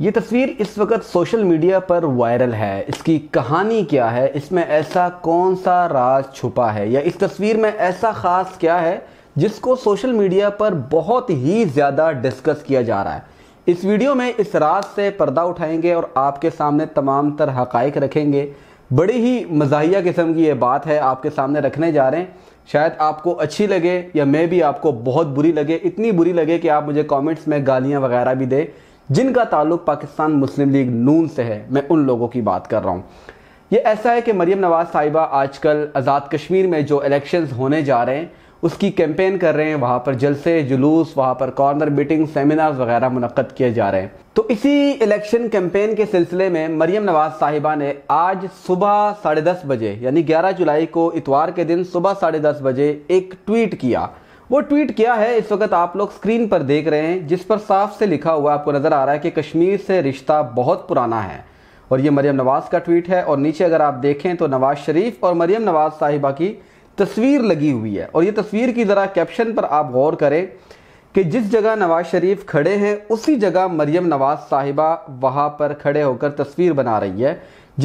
ये तस्वीर इस वक्त सोशल मीडिया पर वायरल है इसकी कहानी क्या है इसमें ऐसा कौन सा राज छुपा है या इस तस्वीर में ऐसा ख़ास क्या है जिसको सोशल मीडिया पर बहुत ही ज़्यादा डिस्कस किया जा रहा है इस वीडियो में इस राज से पर्दा उठाएंगे और आपके सामने तमाम तर हक़ रखेंगे बड़ी ही मजाहिया किस्म की ये बात है आपके सामने रखने जा रहे हैं शायद आपको अच्छी लगे या मैं भी आपको बहुत बुरी लगे इतनी बुरी लगे कि आप मुझे कमेंट्स में गालियां वगैरह भी दें जिनका ताल्लुक पाकिस्तान मुस्लिम लीग नून से है मैं उन लोगों की बात कर रहा हूँ ये ऐसा है कि मरीम नवाज़ साहिबा आजकल आज़ाद कश्मीर में जो इलेक्शंस होने जा रहे हैं उसकी कैंपेन कर रहे हैं वहाँ पर जलसे जुलूस वहाँ पर कॉर्नर मीटिंग सेमिनार्स वगैरह मुनद किए जा रहे हैं तो इसी इलेक्शन कैंपेन के सिलसिले में मरीम नवाज़ साहिबा ने आज सुबह साढ़े दस बजे यानी ग्यारह जुलाई को इतवार के दिन सुबह साढ़े दस बजे एक ट्वीट किया वो ट्वीट किया है इस वक्त आप लोग स्क्रीन पर देख रहे हैं जिस पर साफ से लिखा हुआ आपको नज़र आ रहा है कि कश्मीर से रिश्ता बहुत पुराना है और ये मरियम नवाज़ का ट्वीट है और नीचे अगर आप देखें तो नवाज़ शरीफ और मरियम नवाज़ साहिबा की तस्वीर लगी हुई है और ये तस्वीर की ज़रा कैप्शन पर आप गौर करें कि जिस जगह नवाज़ शरीफ खड़े हैं उसी जगह मरियम नवाज़ साहिबा वहां पर खड़े होकर तस्वीर बना रही है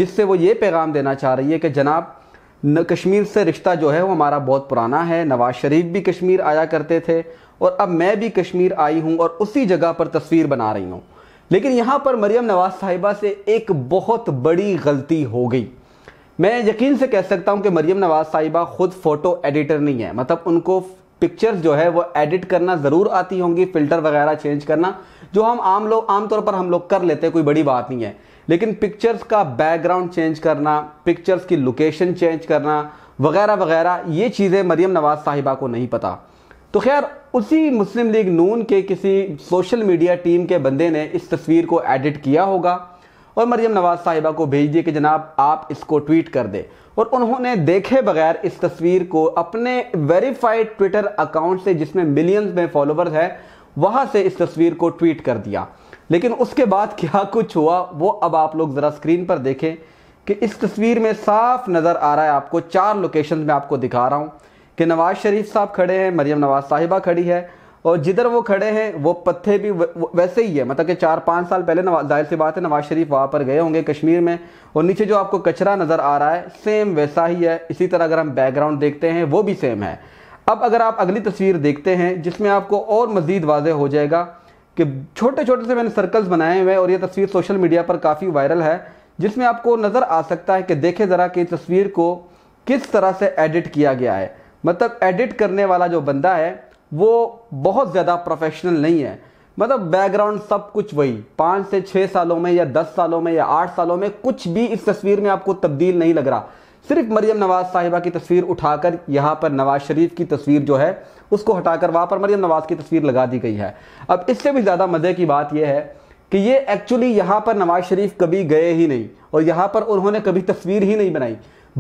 जिससे वो ये पैगाम देना चाह रही है कि जनाब न कश्मीर से रिश्ता जो है वो हमारा बहुत पुराना है नवाज शरीफ भी कश्मीर आया करते थे और अब मैं भी कश्मीर आई हूँ और उसी जगह पर तस्वीर बना रही हूँ लेकिन यहाँ पर मरियम नवाज साहिबा से एक बहुत बड़ी गलती हो गई मैं यकीन से कह सकता हूँ कि मरियम नवाज साहिबा ख़ुद फ़ोटो एडिटर नहीं है मतलब उनको पिक्चर्स जो है वो एडिट करना ज़रूर आती होंगी फिल्टर वगैरह चेंज करना जो हम आम लोग आमतौर पर हम लोग कर लेते हैं कोई बड़ी बात नहीं है लेकिन पिक्चर्स का बैकग्राउंड चेंज करना पिक्चर्स की लोकेशन चेंज करना वगैरह वगैरह ये चीज़ें मरियम नवाज़ साहिबा को नहीं पता तो खैर उसी मुस्लिम लीग नून के किसी सोशल मीडिया टीम के बंदे ने इस तस्वीर को एडिट किया होगा और मरियम नवाज़ साहिबा को भेज दिए कि जनाब आप इसको ट्वीट कर दे और उन्होंने देखे बगैर इस तस्वीर को अपने वेरीफाइड ट्विटर अकाउंट से जिसमें मिलियंस में फॉलोवर्स है वहाँ से इस तस्वीर को ट्वीट कर दिया लेकिन उसके बाद क्या कुछ हुआ वो अब आप लोग ज़रा स्क्रीन पर देखें कि इस तस्वीर में साफ नज़र आ रहा है आपको चार लोकेशन में आपको दिखा रहा हूँ कि नवाज़ शरीफ साहब खड़े हैं मरियम नवाज़ साहिबा खड़ी है और जिधर वो खड़े हैं वो पत्थे भी वैसे ही है मतलब कि चार पाँच साल पहले जाहिर सी बात है नवाज शरीफ वहाँ पर गए होंगे कश्मीर में और नीचे जो आपको कचरा नज़र आ रहा है सेम वैसा ही है इसी तरह अगर हम बैकग्राउंड देखते हैं वो भी सेम है अब अगर आप अगली तस्वीर देखते हैं जिसमें आपको और मज़ीद वाजह हो जाएगा कि छोटे छोटे से मैंने सर्कल्स बनाए हुए हैं और ये तस्वीर सोशल मीडिया पर काफ़ी वायरल है जिसमें आपको नज़र आ सकता है कि देखे ज़रा कि तस्वीर को किस तरह से एडिट किया गया है मतलब एडिट करने वाला जो बंदा है वो बहुत ज़्यादा प्रोफेशनल नहीं है मतलब बैकग्राउंड सब कुछ वही पाँच से छः सालों में या दस सालों में या आठ सालों में कुछ भी इस तस्वीर में आपको तब्दील नहीं लग रहा सिर्फ मरियम नवाज़ साहिबा की तस्वीर उठाकर यहाँ पर नवाज शरीफ की तस्वीर जो है उसको हटाकर वहाँ पर मरियम नवाज़ की तस्वीर लगा दी गई है अब इससे भी ज़्यादा मज़े की बात यह है कि ये एक्चुअली यहाँ पर नवाज शरीफ कभी गए ही नहीं और यहाँ पर उन्होंने कभी तस्वीर ही नहीं बनाई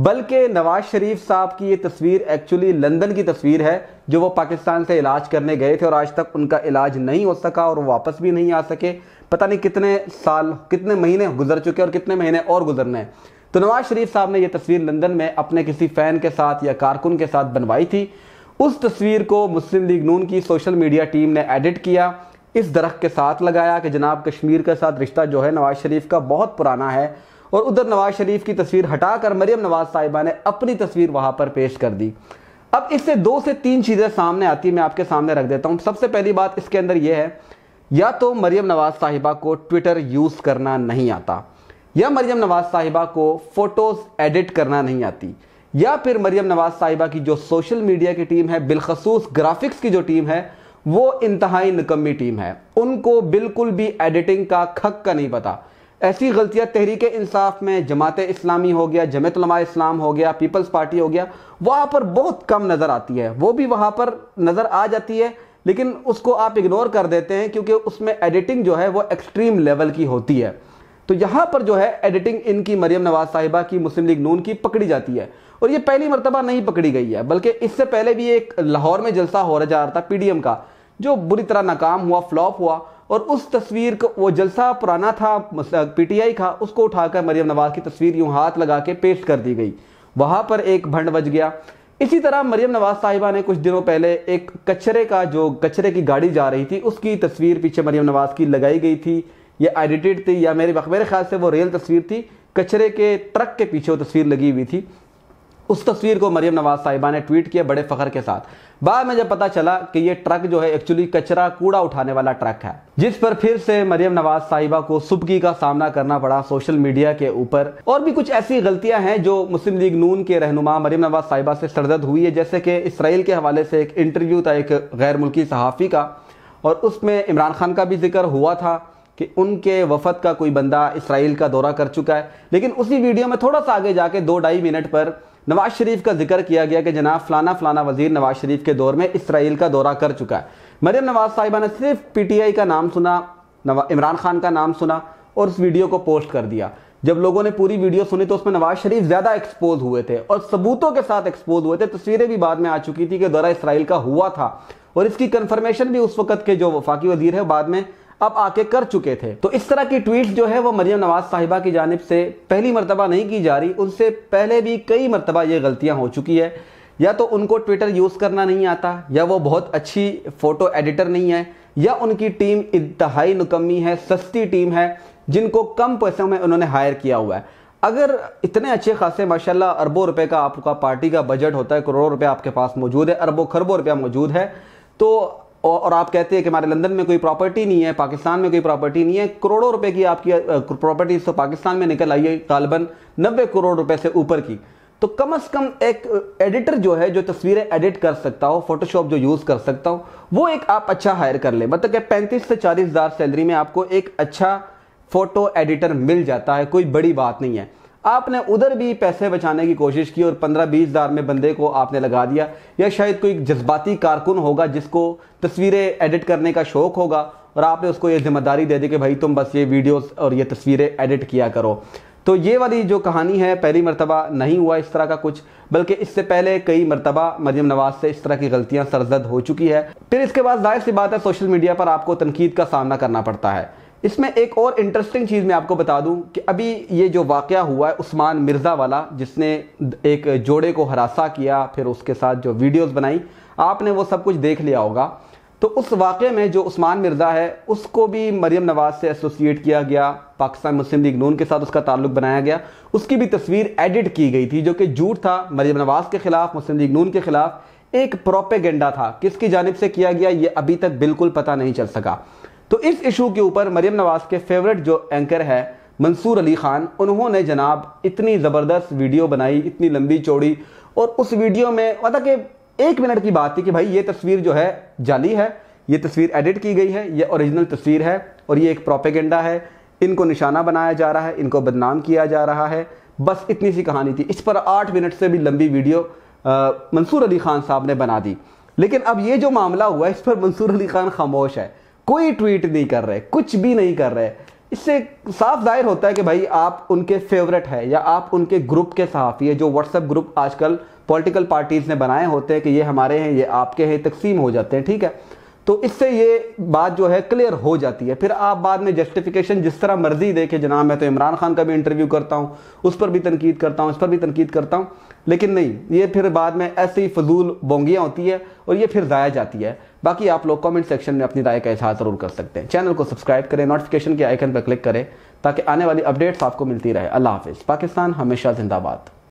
बल्कि नवाज शरीफ साहब की ये तस्वीर एक्चुअली लंदन की तस्वीर है जो वो पाकिस्तान से इलाज करने गए थे और आज तक उनका इलाज नहीं हो सका और वो वापस भी नहीं आ सके पता नहीं कितने साल कितने महीने गुजर चुके और कितने महीने और गुजरने हैं तो नवाज शरीफ साहब ने यह तस्वीर लंदन में अपने किसी फ़ैन के साथ या कारकुन के साथ बनवाई थी उस तस्वीर को मुस्लिम लीग नून की सोशल मीडिया टीम ने एडिट किया इस दरख्त के साथ लगाया कि जनाब कश्मीर के साथ रिश्ता जो है नवाज शरीफ का बहुत पुराना है और उधर नवाज शरीफ की तस्वीर हटाकर मरियम नवाज साहिबा ने अपनी तस्वीर वहां पर पेश कर दी अब इससे दो से तीन चीज़ें सामने आती मैं आपके सामने रख देता हूं सबसे पहली बात इसके अंदर यह है या तो मरियम नवाज साहिबा को ट्विटर यूज़ करना नहीं आता या मरियम नवाज साहिबा को फ़ोटोज़ एडिट करना नहीं आती या फिर मरियम नवाज साहिबा की जो सोशल मीडिया की टीम है बिलखसूस ग्राफिक्स की जो टीम है वो इंतहाई निकम्मी टीम है उनको बिल्कुल भी एडिटिंग का खक का नहीं पता ऐसी गलतियाँ तहरीक इंसाफ में जमात इस्लामी हो गया जमतलमा इस्लाम हो गया पीपल्स पार्टी हो गया वहाँ पर बहुत कम नज़र आती है वो भी वहाँ पर नज़र आ जाती है लेकिन उसको आप इग्नोर कर देते हैं क्योंकि उसमें एडिटिंग जो है वो एक्सट्रीम लेवल की होती है तो यहाँ पर जो है एडिटिंग इनकी मरियम नवाज साहिबा की मुस्लिम लीग नून की पकड़ी जाती है और ये पहली मरतबा नहीं पकड़ी गई है बल्कि इससे पहले भी एक लाहौर में जलसा हो रहा जा रहा था पीडीएम का जो बुरी तरह नाकाम हुआ फ्लॉप हुआ और उस तस्वीर को वो जलसा पुराना था पीटीआई का उसको उठाकर मरियम नवाज की तस्वीर यूं हाथ लगा के पेश कर दी गई वहाँ पर एक भंड बज गया इसी तरह मरियम नवाज साहिबा ने कुछ दिनों पहले एक कचरे का जो कचरे की गाड़ी जा रही थी उसकी तस्वीर पीछे मरियम नवाज की लगाई गई थी या एडिटेड थी या मेरे मेरे ख्याल से वो रियल तस्वीर थी कचरे के ट्रक के पीछे वो तस्वीर लगी हुई थी उस तस्वीर को मरियम नवाज साहिबा ने ट्वीट किया बड़े फखर के साथ बाद में जब पता चला कि ये ट्रक जो है एक्चुअली कचरा कूड़ा उठाने वाला ट्रक है जिस पर फिर से मरियम नवाज साहिबा को सुबकी का सामना करना पड़ा सोशल मीडिया के ऊपर और भी कुछ ऐसी गलतियां हैं जो मुस्लिम लीग नून के रहनुमा मरियम नवाज साहिबा से सरदर्द हुई है जैसे कि इसराइल के हवाले से एक इंटरव्यू था एक गैर मुल्की सहाफ़ी का और उसमें इमरान खान का भी जिक्र हुआ था कि उनके वफद का कोई बंदा इसराइल का दौरा कर चुका है लेकिन उसी वीडियो में थोड़ा सा आगे जाके दो ढाई मिनट पर नवाज शरीफ का जिक्र किया गया कि जनाब फलाना फलाना वजीर नवाज शरीफ के दौर में इसराइल का दौरा कर चुका है मरियम नवाज साहिबा ने सिर्फ पीटीआई का नाम सुना इमरान खान का नाम सुना और उस वीडियो को पोस्ट कर दिया जब लोगों ने पूरी वीडियो सुनी तो उसमें नवाज शरीफ ज्यादा एक्सपोज हुए थे और सबूतों के साथ एक्सपोज हुए थे तस्वीरें भी बाद में आ चुकी थी कि दौरा इसराइल का हुआ था और इसकी कंफर्मेशन भी उस वक्त के जो वफाकी वजीर है बाद में अब आके कर चुके थे तो इस तरह की ट्वीट जो है वो मरियम नवाज साहिबा की जानब से पहली मरतबा नहीं की जा रही उनसे पहले भी कई मरतबा ये गलतियाँ हो चुकी है या तो उनको ट्विटर यूज़ करना नहीं आता या वो बहुत अच्छी फ़ोटो एडिटर नहीं है या उनकी टीम इंतहाई नकमी है सस्ती टीम है जिनको कम पैसों में उन्होंने हायर किया हुआ है अगर इतने अच्छे खासे माशाल्लाह अरबों रुपए का आपका पार्टी का बजट होता है करोड़ों रुपए आपके पास मौजूद है अरबों खरबों रुपया मौजूद है तो और आप कहते हैं कि हमारे लंदन में कोई प्रॉपर्टी नहीं है पाकिस्तान में कोई प्रॉपर्टी नहीं है करोड़ों रुपए की आपकी प्रॉपर्टीज तो पाकिस्तान में निकल आई है तालबन नब्बे करोड़ रुपए से ऊपर की तो कम से कम एक एडिटर जो है जो तस्वीरें एडिट कर सकता हो फोटोशॉप जो यूज़ कर सकता हो वो एक आप अच्छा हायर कर ले मतलब पैंतीस से चालीस हज़ार सैलरी में आपको एक अच्छा फ़ोटो एडिटर मिल जाता है कोई बड़ी बात नहीं है आपने उधर भी पैसे बचाने की कोशिश की और पंद्रह बीस हज़ार में बंदे को आपने लगा दिया या शायद कोई जज्बाती कारकुन होगा जिसको तस्वीरें एडिट करने का शौक़ होगा और आपने उसको ये जिम्मेदारी दे दी कि भाई तुम बस ये वीडियोस और ये तस्वीरें एडिट किया करो तो ये वाली जो कहानी है पहली मरतबा नहीं हुआ इस तरह का कुछ बल्कि इससे पहले कई मरतबा मरियम नवाज से इस तरह की गलतियां सरजद हो चुकी है फिर इसके बाद जाहिर सी बात है सोशल मीडिया पर आपको तनकीद का सामना करना पड़ता है इसमें एक और इंटरेस्टिंग चीज़ मैं आपको बता दूं कि अभी ये जो वाक़ हुआ है उस्मान मिर्ज़ा वाला जिसने एक जोड़े को हरासा किया फिर उसके साथ जो वीडियोस बनाई आपने वो सब कुछ देख लिया होगा तो उस वाक़े में जो उस्मान मिर्ज़ा है उसको भी मरियम नवाज़ से एसोसिएट किया गया पाकिस्तान मुस्लिम लीग नून के साथ उसका ताल्लुक बनाया गया उसकी भी तस्वीर एडिट की गई थी जो कि झूठ था मरियम नवाज़ के ख़िलाफ़ मुस्लिम लीग नून के ख़िलाफ़ एक प्रोपेगेंडा था किसकी जानब से किया गया ये अभी तक बिल्कुल पता नहीं चल सका तो इस इशू के ऊपर मरियम नवाज के फेवरेट जो एंकर है मंसूर अली खान उन्होंने जनाब इतनी ज़बरदस्त वीडियो बनाई इतनी लंबी चौड़ी और उस वीडियो में पता कि एक मिनट की बात थी कि भाई ये तस्वीर जो है जाली है ये तस्वीर एडिट की गई है ये ओरिजिनल तस्वीर है और ये एक प्रोपेगेंडा है इनको निशाना बनाया जा रहा है इनको बदनाम किया जा रहा है बस इतनी सी कहानी थी इस पर आठ मिनट से भी लंबी वीडियो मंसूर अली खान साहब ने बना दी लेकिन अब ये जो मामला हुआ इस पर मंसूर अली खान खामोश है कोई ट्वीट नहीं कर रहे कुछ भी नहीं कर रहे इससे साफ जाहिर होता है कि भाई आप उनके फेवरेट है या आप उनके ग्रुप के सहाफ़ी ये जो व्हाट्सएप ग्रुप आजकल पॉलिटिकल पार्टीज़ ने बनाए होते हैं कि ये हमारे हैं ये आपके हैं तकसीम हो जाते हैं ठीक है तो इससे ये बात जो है क्लियर हो जाती है फिर आप बाद में जस्टिफिकेशन जिस तरह मर्जी दे के जनाब मैं तो इमरान खान का भी इंटरव्यू करता हूँ उस पर भी तनकीद करता हूँ इस पर भी तनकीद करता हूँ लेकिन नहीं ये फिर बाद में ऐसी फजूल बोंगियाँ होती है और ये फिर ज़ाया जाती है बाकी आप लोग कमेंट सेक्शन में अपनी राय का इजहार ज़रूर कर सकते हैं चैनल को सब्सक्राइब करें नोटिफिकेशन के आइकन पर क्लिक करें ताकि आने वाली अपडेट्स आपको मिलती रहे अल्लाह हाफिज़ पाकिस्तान हमेशा जिंदाबाद